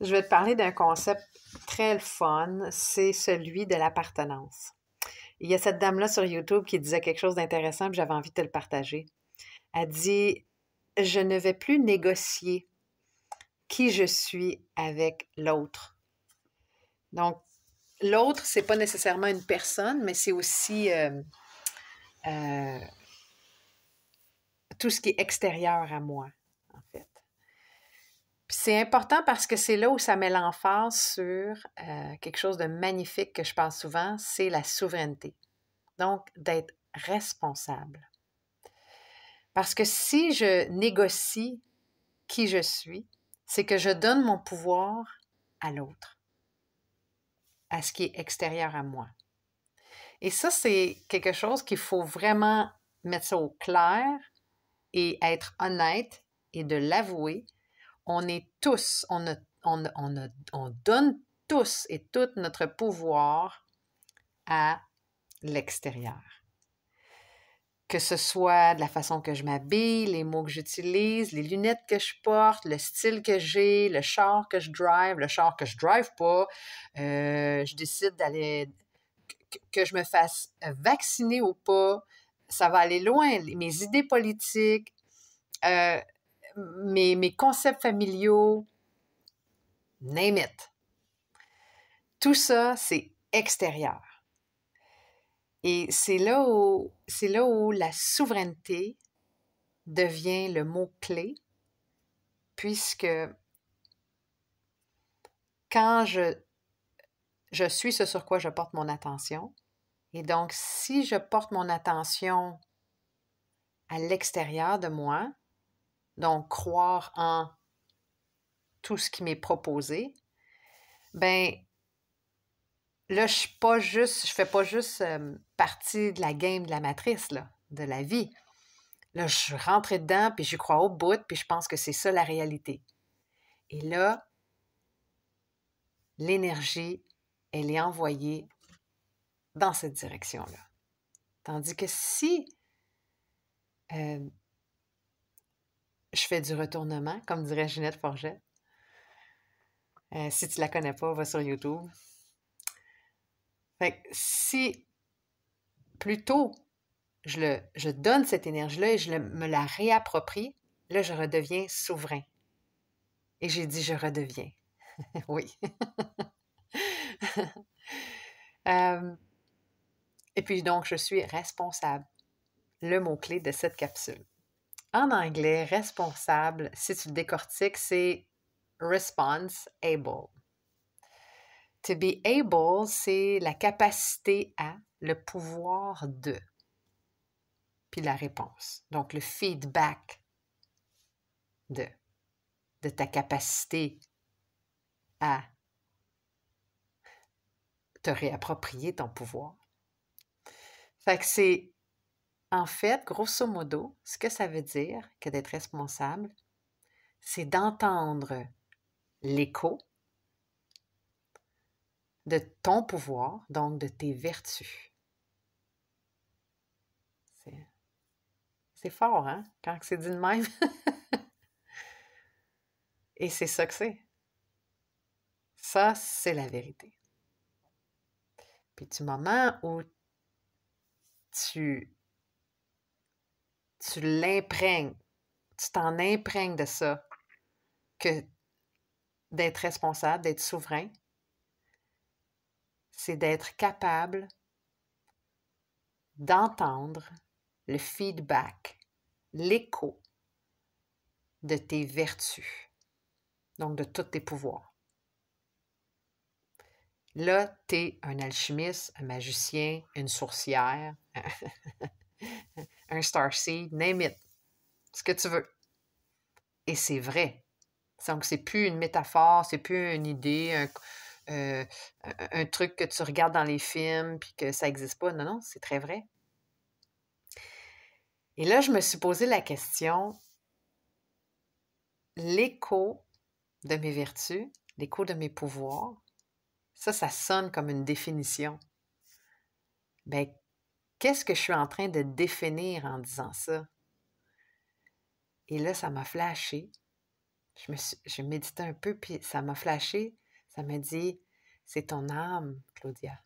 je vais te parler d'un concept très fun, c'est celui de l'appartenance. Il y a cette dame-là sur YouTube qui disait quelque chose d'intéressant, et j'avais envie de te le partager. Elle dit Je ne vais plus négocier qui je suis avec l'autre. Donc, l'autre, c'est pas nécessairement une personne, mais c'est aussi euh, euh, tout ce qui est extérieur à moi. C'est important parce que c'est là où ça met l'emphase sur euh, quelque chose de magnifique que je parle souvent, c'est la souveraineté. Donc, d'être responsable. Parce que si je négocie qui je suis, c'est que je donne mon pouvoir à l'autre, à ce qui est extérieur à moi. Et ça, c'est quelque chose qu'il faut vraiment mettre au clair et être honnête et de l'avouer on est tous, on, donne tous et tout notre pouvoir à l'extérieur. Que ce soit de la façon que je m'habille, les mots que j'utilise, les lunettes que je porte, le style que j'ai, le char que je drive, le char que je drive pas, euh, je décide d'aller que je me fasse vacciner ou pas, ça va aller loin. Mes idées politiques, euh, mes, concepts familiaux, name it. Tout ça, c'est extérieur. Et c'est là où, là la souveraineté devient le mot-clé, puisque quand je, je suis ce sur quoi je porte mon attention, et donc si je porte mon attention à l'extérieur de moi, donc croire en tout ce qui m'est proposé, ben là, je suis pas juste, je fais pas juste euh, partie de la game de la matrice, là, de la vie. Là, je rentre dedans, puis je crois au bout, puis je pense que c'est ça la réalité. Et là, l'énergie, elle est envoyée dans cette direction-là. Tandis que si euh, je fais du retournement, comme dirait Ginette Forget. Euh, si tu la connais pas, va sur YouTube. Fait si plutôt je, le, je donne cette énergie-là et je me la réapproprie, là, je redeviens souverain. Et j'ai dit, je redeviens. oui. Euh, et puis donc, je suis responsable. Le mot-clé de cette capsule. En anglais, responsable, si tu le décortiques, c'est response able. To be able, c'est la capacité à, le pouvoir de, puis la réponse. Donc, le feedback de, de ta capacité à te réapproprier ton pouvoir. Fait que c'est en fait, grosso modo, ce que ça veut dire que d'être responsable, c'est d'entendre l'écho de ton pouvoir, donc de tes vertus. C'est fort, hein, quand c'est dit de même. Et c'est ça que c'est. Ça, c'est la vérité. Puis du moment où tu tu l'imprègnes, tu t'en imprègnes de ça, que d'être responsable, d'être souverain, c'est d'être capable d'entendre le feedback, l'écho de tes vertus, donc de tous tes pouvoirs. Là, tu es un alchimiste, un magicien, une sorcière un starseed, name it, ce que tu veux. Et c'est vrai. Donc, c'est plus une métaphore, c'est plus une idée, un, euh, un, truc que tu regardes dans les films puis que ça n'existe pas. Non, non, c'est très vrai. Et là, je me suis posé la question l'écho de mes vertus, l'écho de mes pouvoirs, ça, ça sonne comme une définition. Bien, Qu'est-ce que je suis en train de définir en disant ça? Et là, ça m'a flashé. Je, me je méditais un peu, puis ça m'a flashé. Ça m'a dit, c'est ton âme, Claudia.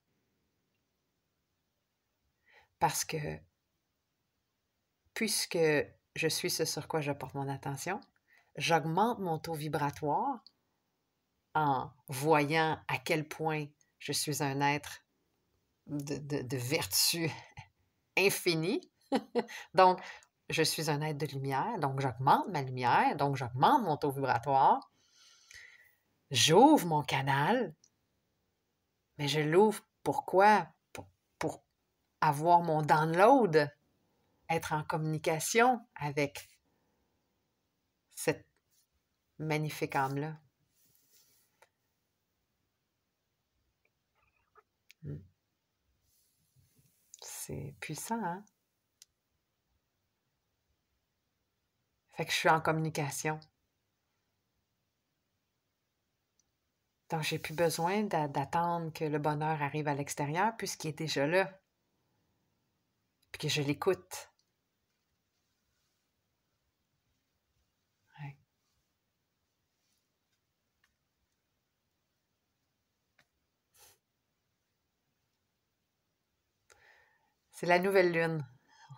Parce que, puisque je suis ce sur quoi je porte mon attention, j'augmente mon taux vibratoire en voyant à quel point je suis un être de, de vertu infini. donc, je suis un être de lumière, donc j'augmente ma lumière, donc j'augmente mon taux vibratoire. J'ouvre mon canal, mais je l'ouvre pourquoi? Pour, pour avoir mon download, être en communication avec cette magnifique âme-là. c'est puissant, hein? Fait que je suis en communication. Donc, j'ai plus besoin d'attendre que le bonheur arrive à l'extérieur puisqu'il est déjà là. Puis que je l'écoute. C'est la nouvelle lune.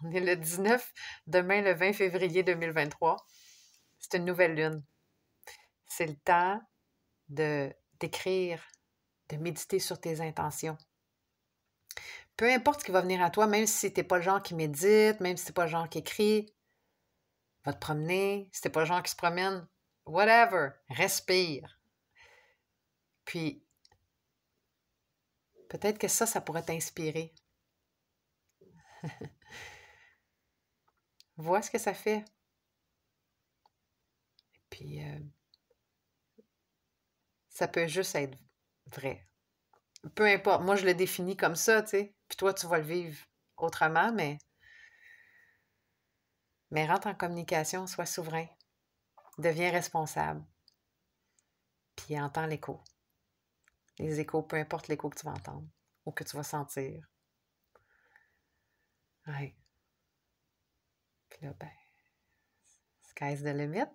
On est le 19, demain le 20 février 2023. C'est une nouvelle lune. C'est le temps de d'écrire, de méditer sur tes intentions. Peu importe ce qui va venir à toi, même si n'es pas le genre qui médite, même si tu n'es pas le genre qui écrit, va te promener, si tu n'es pas le genre qui se promène, whatever, respire. Puis, peut-être que ça, ça pourrait t'inspirer. Vois ce que ça fait. Et puis, euh, ça peut juste être vrai. Peu importe, moi je le définis comme ça, tu sais. Puis toi, tu vas le vivre autrement, mais, mais rentre en communication, sois souverain, deviens responsable, puis entends l'écho. Les échos, peu importe l'écho que tu vas entendre ou que tu vas sentir. Oui. Puis là, ben, sky's the limit.